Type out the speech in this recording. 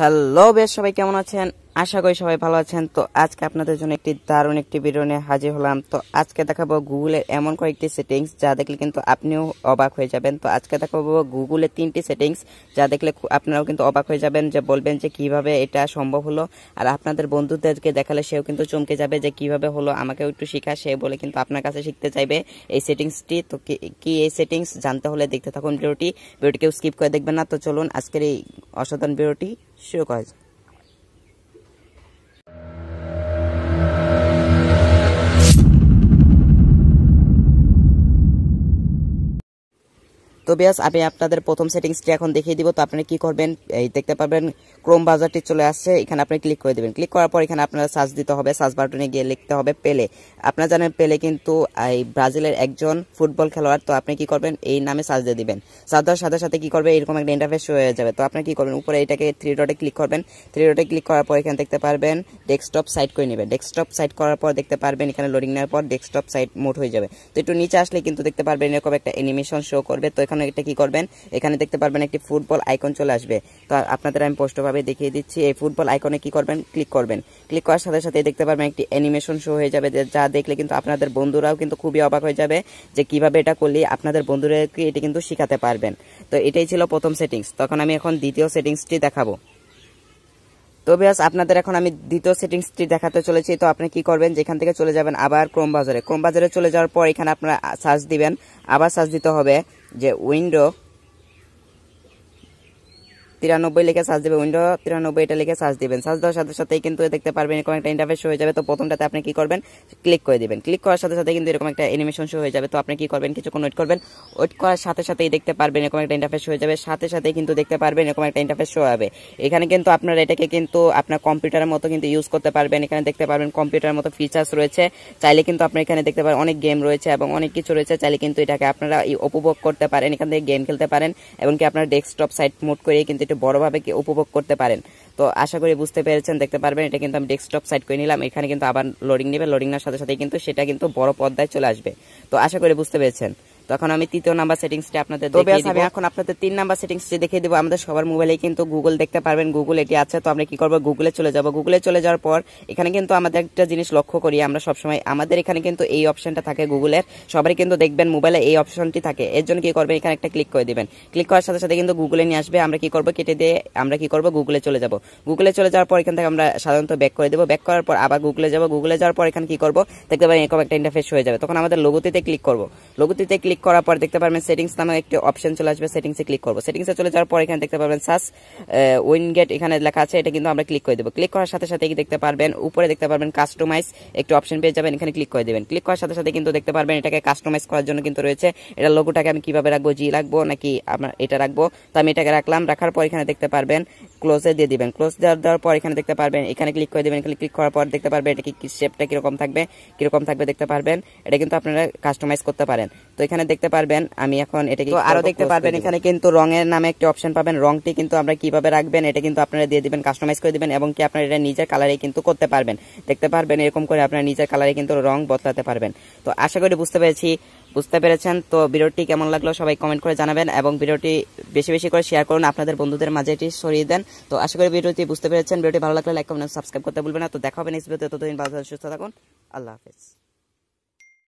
hello বেশ সবাই কেমন আছেন আশা করি সবাই ভালো আছেন তো আজকে আপনাদের জন্য একটি দারুণ একটি ভিডিও নিয়ে হাজির হলাম তো আজকে দেখাবো গুগলের এমন কয়েকটি সেটিংস যা দেখলে কিন্তু আপনিও অবাক হয়ে যাবেন তো আজকে দেখাবো গুগলের তিনটি সেটিংস যা দেখলে আপনারাও কিন্তু অবাক হয়ে যাবেন যে বলবেন যে কিভাবে এটা সম্ভব হলো আর আপনাদের বন্ধুদেরকে দেখালে সেও কিন্তু চমকে যাবে যে কিভাবে হলো আমাকেও একটু শেখা সে বলে কিন্তু আপনার কাছে শিখতে চাইবে এই সেটিংসটি তো কি এই সেটিংস জানতে হলে দেখতে থাকুন ভিডিওটি ভিডিওটিকেও স্কিপ করে দেখবেন না তো চলুন আজকের এই অসাধারণ ভিডিওটি শুরু করা যায় তো বেশ আমি আপনাদের প্রথম সেটিংসটি এখন দেখিয়ে দিব তো আপনি কি করবেন এই দেখতে পারবেন ক্রোম বাজারটি চলে আসছে এখানে আপনি ক্লিক করে দেবেন ক্লিক করার পর এখানে আপনারা সার্চ দিতে হবে সার্চ বাটনে গিয়ে লিখতে হবে পেলে আপনারা জানেন পেলে কিন্তু এই ব্রাজিলের একজন ফুটবল খেলোয়াড় তো আপনি কি করবেন এই নামে সার্চ দিয়ে দেবেন সার্চ দেওয়ার সাথে সাথে কি করবে এরকম একটা ইন্টারফেস হয়ে যাবে তো আপনি কি করবেন উপরে এটাকে থ্রি ডটে ক্লিক করবেন থ্রি ডটে ক্লিক করার পর এখানে দেখতে পারবেন ডেস্কটপ সাইট করে নেবেন ডেস্কটপ সাইট করার পর দেখতে পারবেন এখানে লোডিং নেওয়ার পর ডেস্কটপ সাইট মোট হয়ে যাবে তো একটু নিচে আসলে কিন্তু দেখতে পারবেন এরকম একটা অ্যানিমেশন শো করবে তো এখন এটা কি করবেন এখানে দেখতে পারবেন একটি ফুটবল আইকন চলে আসবে তো আপনাদের আমি স্পষ্টভাবে দেখিয়ে দিচ্ছি এই ফুটবল আইকনে কি করবেন ক্লিক করবেন ক্লিক করার সাথে সাথে দেখতে পারবেন একটি অ্যানিমেশন শো হয়ে যাবে যা দেখলে কিন্তু আপনাদের বন্ধুরাও কিন্তু খুবই অবাক হয়ে যাবে যে কিভাবে এটা করলে আপনাদের বন্ধুদেরকে এটি কিন্তু শেখাতে পারবেন তো এটাই ছিল প্রথম সেটিংস তখন আমি এখন দ্বিতীয় সেটিংসটি দেখাবো তো বিয়াস আপনাদের এখন আমি দ্বিতীয় সেটিংসটি দেখাতে চলেছি তো আপনি কি করবেন যেখান থেকে চলে যাবেন আবার ক্রোম বাজারে ক্রোম বাজারে চলে যাওয়ার পর এখানে আপনারা সার্চ দিবেন আবার সার্চ দিতে হবে the window তিরানব্বই লিখে সার্চ দেবে উইন্ডো তিরানব্বই এটা লিখে সার্চ দিবেন সার্চ দেওয়ার সাথে সাথেই কিন্তু দেখতে পারবেন এরকম একটা ইন্টারফেস হয়ে যাবে তো প্রথমটাতে আপনি কি করবেন ক্লিক করে দেবেন ক্লিক করার সাথে সাথে কিন্তু এরকম একটা অ্যানিমেশন শো হয়ে যাবে তো আপনি কি করবেন কিছুক্ষণ ওয়েট করবেন ওয়েট করার সাথে সাথেই দেখতে পারবেন এরকম একটা ইন্টারফেস হয়ে যাবে সাথে সাথে কিন্তু দেখতে পারবেন এরকম একটা ইন্টারফেস শো হবে এখানে কিন্তু আপনার এটাকে কিন্তু আপনার কম্পিউটারের মতো কিন্তু ইউজ করতে পারবেন এখানে দেখতে পারবেন কম্পিউটারের মতো ফিচার্স রয়েছে চাইলে কিন্তু আপনি এখানে দেখতে পারেন অনেক গেম রয়েছে এবং অনেক কিছু রয়েছে চাইলে কিন্তু এটাকে আপনারা উপভোগ করতে পারেন এখান থেকে গেম খেলতে পারেন এবং কি আপনার ডেস্কটপ সাইট মুড করে কিন্তু একটু বড়োভাবে উপভোগ করতে পারেন তো আশা করি বুঝতে পেরেছেন দেখতে পারবেন এটা কিন্তু আমি ডেস্কটপ সাইড করে নিলাম এখানে কিন্তু আবার লোডিং নেবে লোডিং নেওয়ার সাথে সাথে কিন্তু সেটা কিন্তু বড় পর্দায় চলে আসবে তো আশা করি বুঝতে পেরেছেন তখন আমি তৃতীয় নাম্বার সেটিংসটি আপনাদের তবে আমি এখন আপনাদের তিন নাম্বার সেটিংসটি দেখিয়ে দেবো আমাদের সবার মোবাইলে কিন্তু গুগল দেখতে পারবেন গুগল এটি আছে তো আমরা কি করবো গুগলে চলে যাব গুগলে চলে যাওয়ার পর এখানে কিন্তু আমাদের একটা জিনিস লক্ষ্য করি আমরা সবসময় আমাদের এখানে কিন্তু এই অপশনটা থাকে গুগলের সবারই কিন্তু দেখবেন মোবাইলে এই অপশনটি থাকে এর জন্য কি করবেন এখানে একটা ক্লিক করে দিবেন ক্লিক করার সাথে সাথে কিন্তু গুগলে নিয়ে আসবে আমরা কি করবো কেটে দিয়ে আমরা কি করবো গুগলে চলে যাব গুগলে চলে যাওয়ার পর এখান থেকে আমরা সাধারণত ব্যাক করে দেবো ব্যাক করার পর আবার গুগলে যাব গুগলে যাওয়ার পর এখানে কি করবো দেখতে পাবেন এরকম একটা ইন্টারফেস হয়ে যাবে তখন আমাদের লঘুতিতে ক্লিক করবো লঘুতিতে ক্লিক ক্লিক করার পর দেখতে পারবেন সেটিংস নামে একটি অপশন চলে আসবে সেটিংসে ক্লিক করবো সেটিংসে চলে যাওয়ার পর এখানে দেখতে পারবেন সার্চ উইনগেট এখানে লেখা আছে এটা কিন্তু আমরা ক্লিক করে দেবো ক্লিক করার সাথে সাথে দেখতে পারবেন উপরে দেখতে পারবেন কাস্টমাইজ একটি অপশন পেয়ে যাবেন এখানে ক্লিক করে দেবেন ক্লিক করার সাথে সাথে কিন্তু দেখতে পারবেন এটাকে কাস্টমাইজ করার জন্য কিন্তু রয়েছে এটা লোগোটাকে আমি কিভাবে রাখবো জি রাখবো নাকি আমার এটা রাখবো তো আমি এটাকে রাখলাম রাখার পর এখানে দেখতে পারবেন ক্লোজে দিয়ে দিবেন ক্লোজ দেওয়ার দেওয়ার পর এখানে দেখতে পারবেন এখানে ক্লিক করে দেবেন এখানে ক্লিক করার পর দেখতে পারবেন এটা কি শেপটা কিরকম থাকবে কিরকম থাকবে দেখতে পারবেন এটা কিন্তু আপনারা কাস্টমাইজ করতে পারেন তো এখানে এখানে দেখতে পারবেন আমি এখন এটাকে আরো দেখতে পারবেন এখানে কিন্তু রঙের নামে একটি অপশন পাবেন রংটি কিন্তু আমরা কিভাবে রাখবেন এটা কিন্তু আপনারা দিয়ে দিবেন কাস্টমাইজ করে দিবেন এবং কি আপনারা এটা নিজের কালারে কিন্তু করতে পারবেন দেখতে পারবেন এরকম করে আপনারা নিজের কালারে কিন্তু রং বদলাতে পারবেন তো আশা করি বুঝতে পেরেছি বুঝতে পেরেছেন তো ভিডিওটি কেমন লাগলো সবাই কমেন্ট করে জানাবেন এবং ভিডিওটি বেশি বেশি করে শেয়ার করুন আপনাদের বন্ধুদের মাঝে এটি সরিয়ে দেন তো আশা করি ভিডিওটি বুঝতে পেরেছেন ভিডিওটি ভালো লাগলে লাইক কমেন্ট সাবস্ক্রাইব করতে ভুলবেন না তো দেখা হবে নেক্সট ভিডিওতে ততদিন ভালো সুস্থ থাকুন আল্লাহ হাফেজ